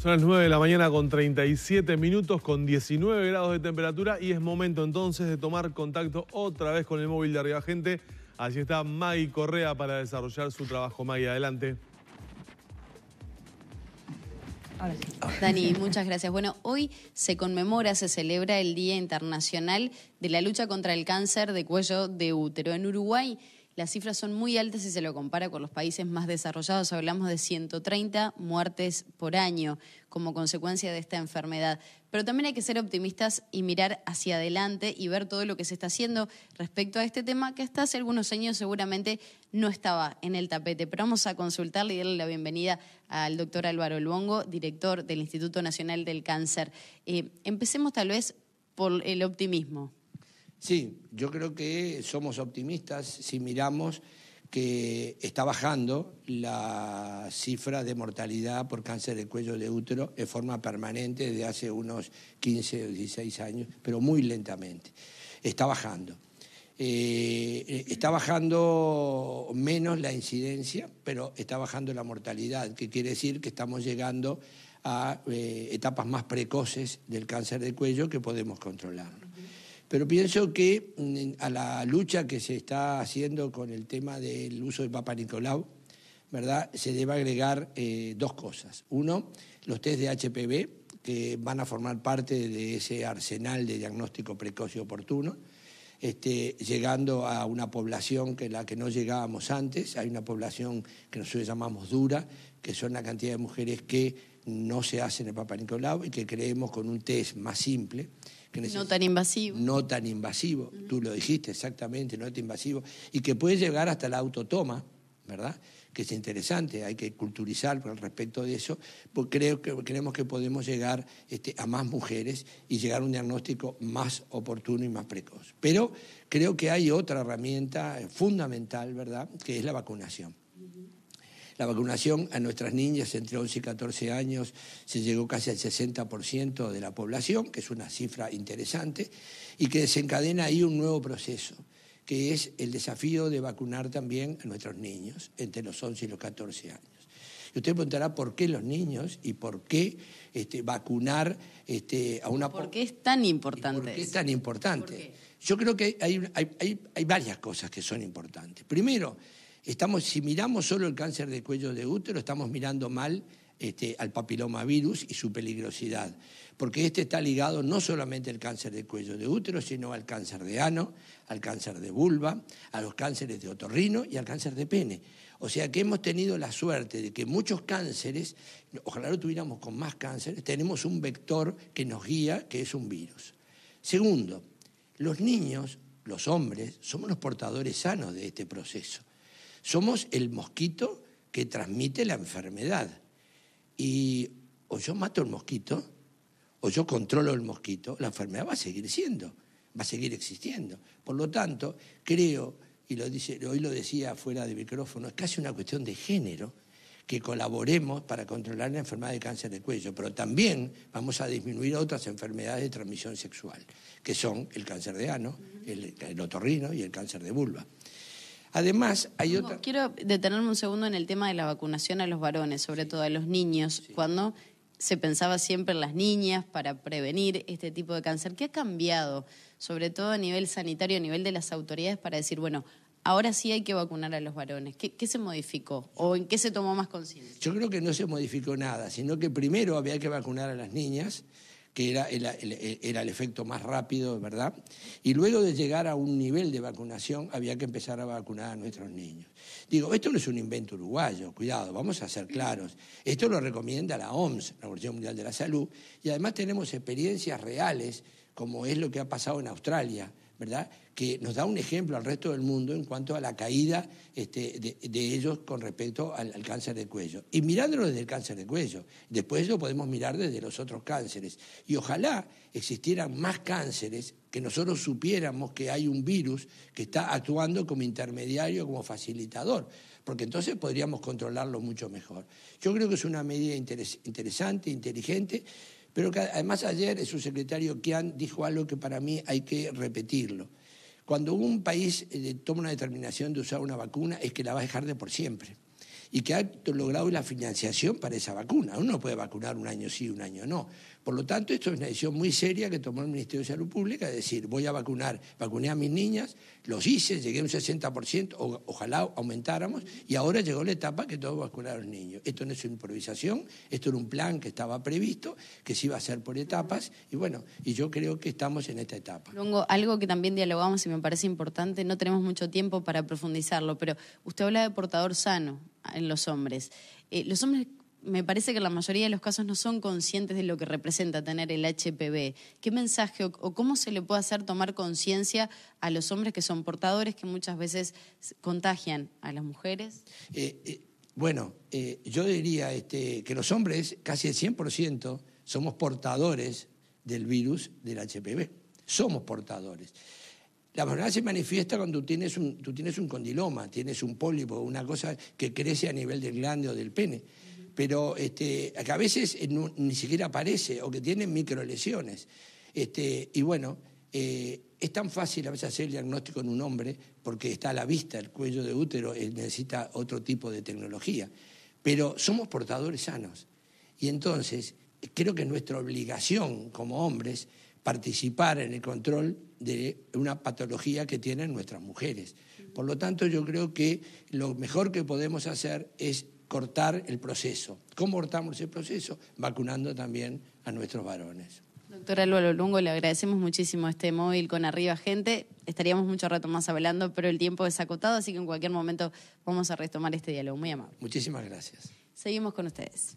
Son las 9 de la mañana con 37 minutos, con 19 grados de temperatura y es momento entonces de tomar contacto otra vez con el móvil de Arriba Gente. Allí está Maggie Correa para desarrollar su trabajo. Maggie, adelante. Dani, muchas gracias. Bueno, hoy se conmemora, se celebra el Día Internacional de la Lucha contra el Cáncer de Cuello de Útero en Uruguay. Las cifras son muy altas si se lo compara con los países más desarrollados. Hablamos de 130 muertes por año como consecuencia de esta enfermedad. Pero también hay que ser optimistas y mirar hacia adelante y ver todo lo que se está haciendo respecto a este tema que hasta hace algunos años seguramente no estaba en el tapete. Pero vamos a consultarle y darle la bienvenida al doctor Álvaro Luongo, director del Instituto Nacional del Cáncer. Eh, empecemos tal vez por el optimismo. Sí, yo creo que somos optimistas si miramos que está bajando la cifra de mortalidad por cáncer de cuello de útero en forma permanente desde hace unos 15 o 16 años, pero muy lentamente. Está bajando. Eh, está bajando menos la incidencia, pero está bajando la mortalidad, que quiere decir que estamos llegando a eh, etapas más precoces del cáncer de cuello que podemos controlar. Pero pienso que mm, a la lucha que se está haciendo con el tema del uso del Papa Nicolau, ¿verdad? Se debe agregar eh, dos cosas. Uno, los test de HPV, que van a formar parte de ese arsenal de diagnóstico precoz y oportuno, este, llegando a una población que la que no llegábamos antes. Hay una población que nosotros llamamos dura, que son la cantidad de mujeres que no se hacen el Papa Nicolau y que creemos con un test más simple no tan invasivo. No tan invasivo, tú lo dijiste exactamente, no tan invasivo, y que puede llegar hasta la autotoma, ¿verdad? Que es interesante, hay que culturizar al respecto de eso, porque creo que, creemos que podemos llegar este, a más mujeres y llegar a un diagnóstico más oportuno y más precoz. Pero creo que hay otra herramienta eh, fundamental, ¿verdad?, que es la vacunación. La vacunación a nuestras niñas entre 11 y 14 años se llegó casi al 60% de la población, que es una cifra interesante, y que desencadena ahí un nuevo proceso, que es el desafío de vacunar también a nuestros niños entre los 11 y los 14 años. Y usted preguntará por qué los niños y por qué este, vacunar este, a una... ¿Por es tan importante? ¿Por qué es tan importante? Yo creo que hay, hay, hay varias cosas que son importantes. Primero, si miramos solo el cáncer de cuello de útero, estamos mirando mal este, al papilomavirus y su peligrosidad, porque este está ligado no solamente al cáncer de cuello de útero, sino al cáncer de ano, al cáncer de vulva, a los cánceres de otorrino y al cáncer de pene. O sea que hemos tenido la suerte de que muchos cánceres, ojalá lo tuviéramos con más cánceres, tenemos un vector que nos guía, que es un virus. Segundo, los niños, los hombres, somos los portadores sanos de este proceso. Somos el mosquito que transmite la enfermedad. Y o yo mato el mosquito, o yo controlo el mosquito, la enfermedad va a seguir siendo, va a seguir existiendo. Por lo tanto, creo, y lo hoy lo decía fuera de micrófono, es casi una cuestión de género que colaboremos para controlar la enfermedad de cáncer de cuello, pero también vamos a disminuir otras enfermedades de transmisión sexual, que son el cáncer de ano, el otorrino y el cáncer de vulva. Además, hay otra... quiero detenerme un segundo en el tema de la vacunación a los varones, sobre todo a los niños, cuando se pensaba siempre en las niñas para prevenir este tipo de cáncer. ¿Qué ha cambiado, sobre todo a nivel sanitario, a nivel de las autoridades, para decir, bueno, ahora sí hay que vacunar a los varones? qué se modificó o en qué se tomó más conciencia? Yo creo que no se modificó nada, sino que primero había que vacunar a las niñas que era el, efecto más rápido, ¿verdad? Y luego de llegar a un nivel de vacunación había que empezar a vacunar a nuestros niños. Digo, esto no es un invento uruguayo, cuidado, vamos a ser claros. Esto lo recomienda la OMS, la Organización Mundial de la Salud, y además tenemos experiencias reales, como es lo que ha pasado en Australia que nos da un ejemplo al resto del mundo en cuanto a la caída este, de, ellos con respecto al, cáncer de cuello. Y mirándolo desde el cáncer de cuello, después lo podemos mirar desde los otros cánceres. Y ojalá existieran más cánceres que nosotros supiéramos que hay un virus que está actuando como intermediario, como facilitador, porque entonces podríamos controlarlo mucho mejor. Yo creo que es una medida interesante, inteligente pero además ayer su secretario Kian dijo algo que para mí hay que repetirlo. Cuando un país eh, toma una determinación de usar una vacuna es que la va a dejar de por siempre y que ha logrado la financiación para esa vacuna. Uno puede vacunar un año sí, un año no. Por lo tanto, esto es una decisión muy seria que tomó el Ministerio de Salud Pública, es decir, voy a vacunar, vacuné a mis niñas, los hice, llegué a un 60%, ojalá aumentáramos, y ahora llegó la etapa que todos vacunar a los niños. Esto no es una improvisación, esto era un plan que estaba previsto, que se iba a hacer por etapas, y bueno, y yo creo que estamos en esta etapa. Longo, algo que también dialogamos y me parece importante, no tenemos mucho tiempo para profundizarlo, pero usted habla de portador sano, en los hombres. Eh, los hombres me parece que la mayoría de los casos no son conscientes de lo que representa tener el HPV. ¿Qué mensaje o, cómo se le puede hacer tomar conciencia a los hombres que son portadores que muchas veces contagian a las mujeres? Eh, eh, bueno, yo diría este, que los hombres, casi el 100%, somos portadores del virus del HPV. Somos portadores. La enfermedad se manifiesta cuando tú tienes, un, condiloma, tienes un pólipo, una cosa que crece a nivel del glande o del pene. Pero este, que a veces ni siquiera aparece o que tiene microlesiones. Este, y bueno, eh, es tan fácil a veces hacer el diagnóstico en un hombre porque está a la vista el cuello de útero, él necesita otro tipo de tecnología. Pero somos portadores sanos. Y entonces creo que nuestra obligación como hombres participar en el control de una patología que tienen nuestras mujeres. Por lo tanto, yo creo que lo mejor que podemos hacer es cortar el proceso. ¿Cómo cortamos el proceso? Vacunando también a nuestros varones. Doctora Álvaro Lungo, le agradecemos muchísimo este móvil con Arriba Gente. Estaríamos mucho rato más hablando, pero el tiempo es acotado, así que en cualquier momento vamos a retomar este diálogo. Muy amable. Muchísimas gracias. Seguimos con ustedes.